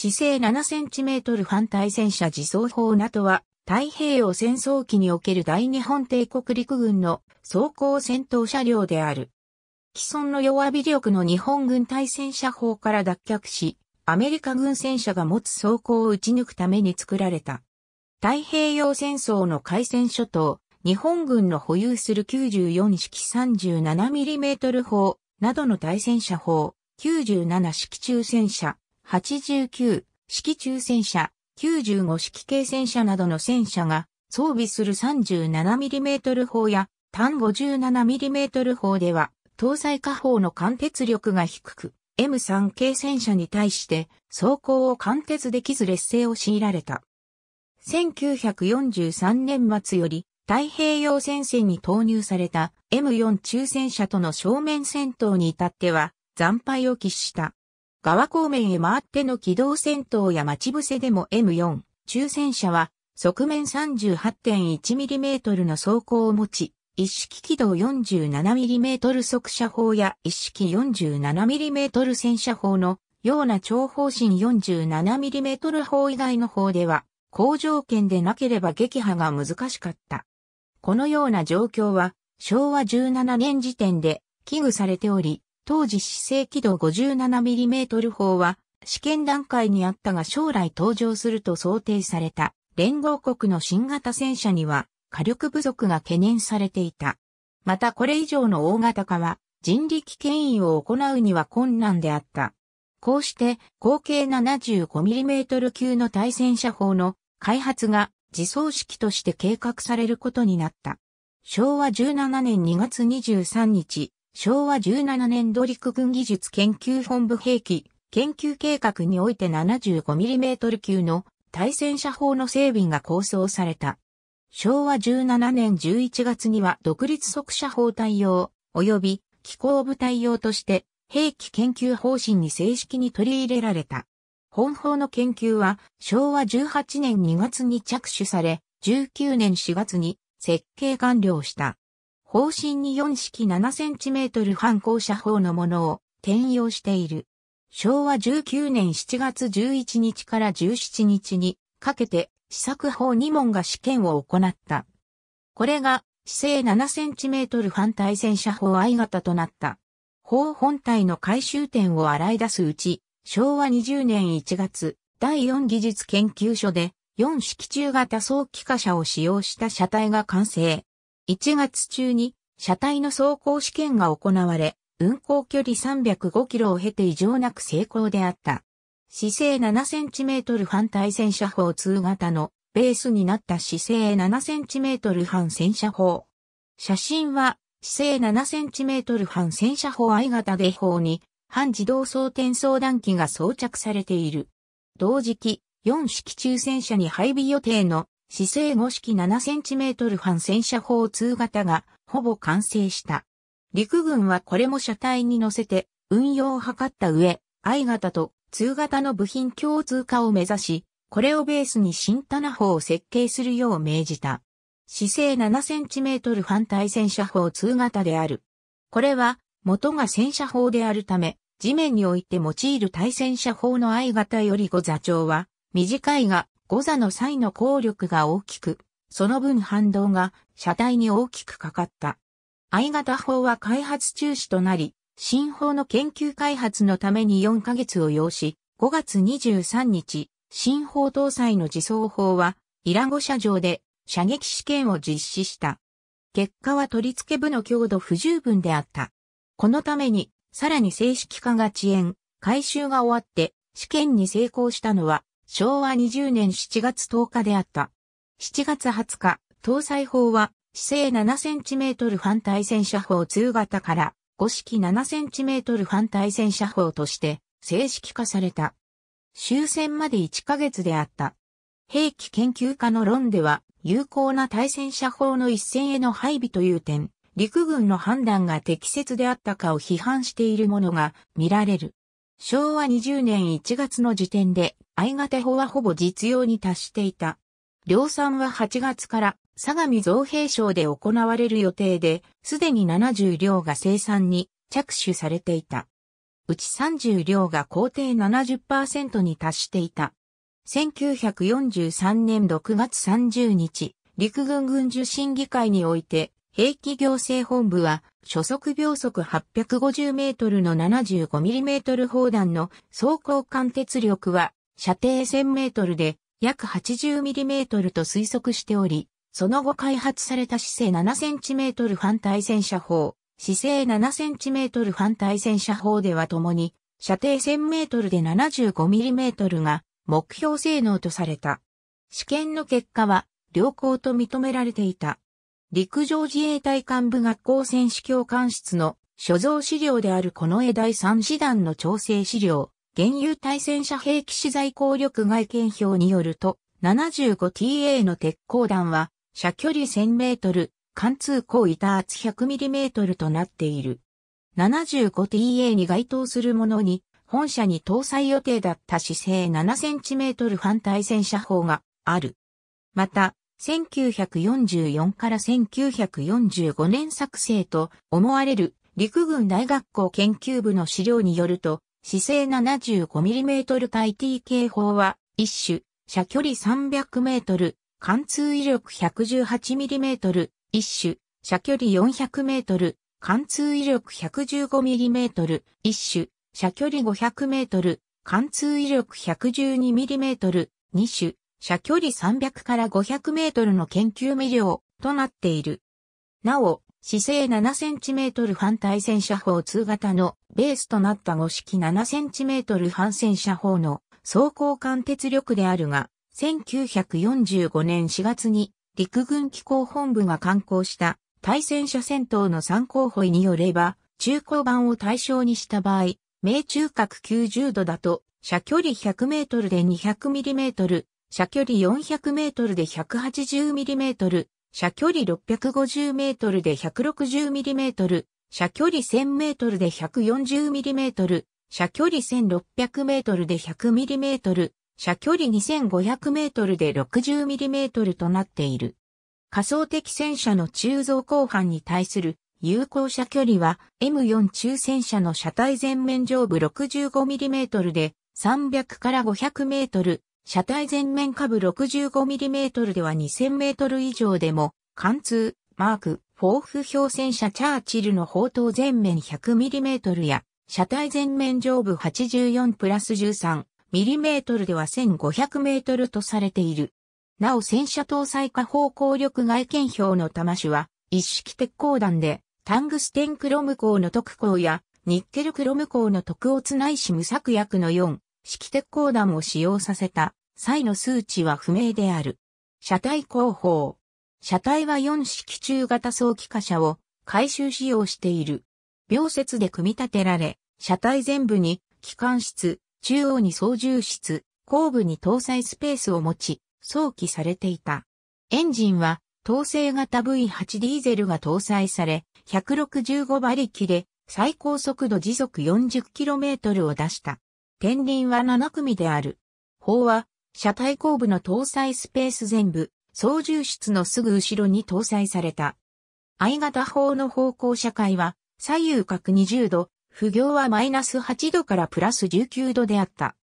姿勢7センチメートル反対戦車自走砲などは、太平洋戦争期における大日本帝国陸軍の装甲戦闘車両である。既存の弱火力の日本軍対戦車砲から脱却し、アメリカ軍戦車が持つ装甲を撃ち抜くために作られた。太平洋戦争の海戦諸島、日本軍の保有する94式 37mm 砲などの対戦車砲、97式中戦車、89式中戦車、95式軽戦車などの戦車が装備する 37mm 砲や単 57mm 砲では搭載火砲の貫徹力が低く M3 系戦車に対して装甲を貫徹できず劣勢を強いられた。1943年末より太平洋戦線に投入された M4 中戦車との正面戦闘に至っては惨敗を喫した。側方面へ回っての機動戦闘や待ち伏せでも M4 中戦車は側面 38.1mm の装甲を持ち、一式軌道 47mm 速射砲や一式 47mm 戦車砲のような長方針 47mm 砲以外の砲では、好条件でなければ撃破が難しかった。このような状況は、昭和17年時点で危惧されており、当時姿勢軌道 57mm 砲は試験段階にあったが将来登場すると想定された連合国の新型戦車には火力不足が懸念されていた。またこれ以上の大型化は人力牽引を行うには困難であった。こうして合計 75mm 級の対戦車砲の開発が自走式として計画されることになった。昭和17年2月23日、昭和17年ドリク軍技術研究本部兵器研究計画において 75mm 級の対戦車砲の整備が構想された。昭和17年11月には独立速射砲対応及び機構部対応として兵器研究方針に正式に取り入れられた。本法の研究は昭和18年2月に着手され、19年4月に設計完了した。方針に4式 7cm 反校車砲のものを転用している。昭和19年7月11日から17日にかけて試作砲2門が試験を行った。これが姿勢 7cm 反対戦車砲相型となった。砲本体の回収点を洗い出すうち、昭和20年1月、第4技術研究所で4式中型早期貨車を使用した車体が完成。1月中に車体の走行試験が行われ、運行距離305キロを経て異常なく成功であった。姿勢7センチメートル半対戦車砲2型のベースになった姿勢7センチメートル半戦車砲。写真は姿勢7センチメートル半戦車砲相型で砲に半自動装填装弾機が装着されている。同時期4式中戦車に配備予定の姿勢5式 7cm 半戦車砲2型がほぼ完成した。陸軍はこれも車体に乗せて運用を図った上、I 型と2型の部品共通化を目指し、これをベースに新棚砲を設計するよう命じた。姿勢 7cm 半対戦車砲2型である。これは元が戦車砲であるため、地面において用いる対戦車砲の I 型より5座長は短いが誤座の際の効力が大きく、その分反動が車体に大きくかかった。相型法は開発中止となり、新法の研究開発のために4ヶ月を要し、5月23日、新法搭載の自走法は、イラゴ車上で射撃試験を実施した。結果は取り付け部の強度不十分であった。このために、さらに正式化が遅延、改修が終わって、試験に成功したのは、昭和20年7月10日であった。7月20日、搭載砲は、姿勢7センチメートル反対戦車砲2型から、五式7センチメートル反対戦車砲として、正式化された。終戦まで1ヶ月であった。兵器研究家の論では、有効な対戦車砲の一戦への配備という点、陸軍の判断が適切であったかを批判しているものが見られる。昭和20年1月の時点で、相方法はほぼ実用に達していた。量産は8月から相模造兵省で行われる予定で、すでに70両が生産に着手されていた。うち30両が工程70%に達していた。1943年6月30日、陸軍軍需審議会において、兵器行政本部は、初速秒速850メートルの75ミリメートル砲弾の走行貫鉄力は、射程1000メートルで約80ミリメートルと推測しており、その後開発された姿勢7センチメートル反対戦車砲、姿勢7センチメートル反対戦車砲では共に、射程1000メートルで75ミリメートルが目標性能とされた。試験の結果は良好と認められていた。陸上自衛隊幹部学校選手教官室の所蔵資料であるこの絵第3師団の調整資料、原油対戦車兵器資材効力外見表によると、75TA の鉄鋼弾は、射距離1000メートル、貫通高板厚100ミリメートルとなっている。75TA に該当するものに、本社に搭載予定だった姿勢7センチメートル反対戦車砲がある。また、1944から1945年作成と思われる陸軍大学校研究部の資料によると、姿勢 75mm 対 TK 砲は一種、射距離 300m、貫通威力 118mm、一種、射距離 400m、貫通威力 115mm、一種、射距離 500m、貫通威力 112mm、二種、射距離300から500メートルの研究未了となっている。なお、姿勢7センチメートル反対戦車砲2型のベースとなった5式7センチメートル反戦車砲の走行艦鉄力であるが、1945年4月に陸軍機構本部が刊行した対戦車戦闘の参考法によれば、中高版を対象にした場合、命中角90度だと、射距離100メートルで200ミリメートル、射距離400メートルで180ミリメートル、射距離650メートルで160ミリメートル、射距離1000メートルで140ミリメートル、射距離1600メートルで100ミリメートル、射距離2500メートルで60ミリメートルとなっている。仮想的戦車の鋳造後半に対する有効射距離は M4 中戦車の車体前面上部6 5トルで300から5 0 0ル、車体前面下部 65mm では 2000m 以上でも、貫通、マーク、フォーフ標戦車チャーチルの砲塔前面 100mm や、車体前面上部84プラス 13mm では 1500m とされている。なお戦車搭載下方向力外見表の玉種は、一式鉄鋼弾で、タングステンクロム鋼の特鋼や、ニッケルクロム鋼の特をつないし無作薬の4、式鉄鋼弾を使用させた、際の数値は不明である。車体後方。車体は4式中型早期貨車を回収使用している。秒節で組み立てられ、車体全部に機関室、中央に操縦室、後部に搭載スペースを持ち、早期されていた。エンジンは、統制型 V8 ディーゼルが搭載され、165馬力で最高速度時速 40km を出した。天輪は7組である。砲は車体後部の搭載スペース全部、操縦室のすぐ後ろに搭載された。I 型砲の方向車界は、左右角20度、不行はマイナス8度からプラス19度であった。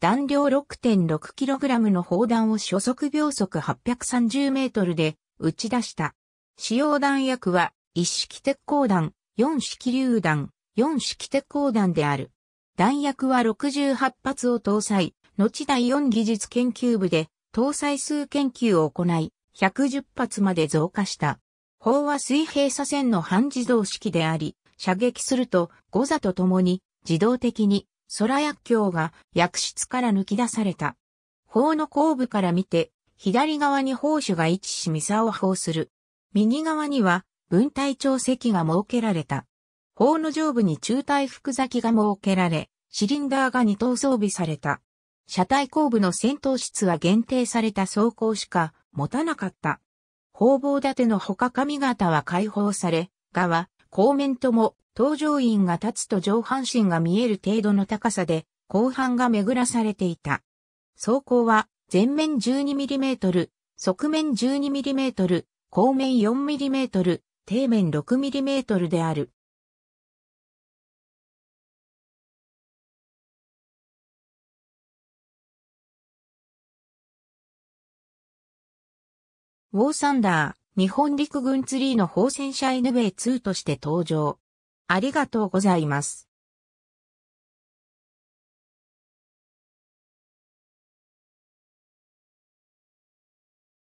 弾量 6.6kg の砲弾を初速秒速830メートルで打ち出した。使用弾薬は、一式鉄鋼弾、四式榴弾、四式鉄鋼弾である。弾薬は68発を搭載、後第4技術研究部で、搭載数研究を行い、110発まで増加した。砲は水平左線の半自動式であり、射撃すると誤座とともに自動的に空薬莢が薬室から抜き出された。砲の後部から見て、左側に砲手が位置しミサを砲する。右側には分隊長席が設けられた。砲の上部に中隊服咲きが設けられ、シリンダーが2等装備された。車体後部の戦闘室は限定された装甲しか持たなかった。方々立ての他髪型は解放され、側、後面とも、搭乗員が立つと上半身が見える程度の高さで、後半が巡らされていた。装甲は、前面 12mm、側面 12mm、後面 4mm、底面 6mm である。ウォーサンダー、日本陸軍ツリーの放戦車 NV2 として登場。ありがとうございます。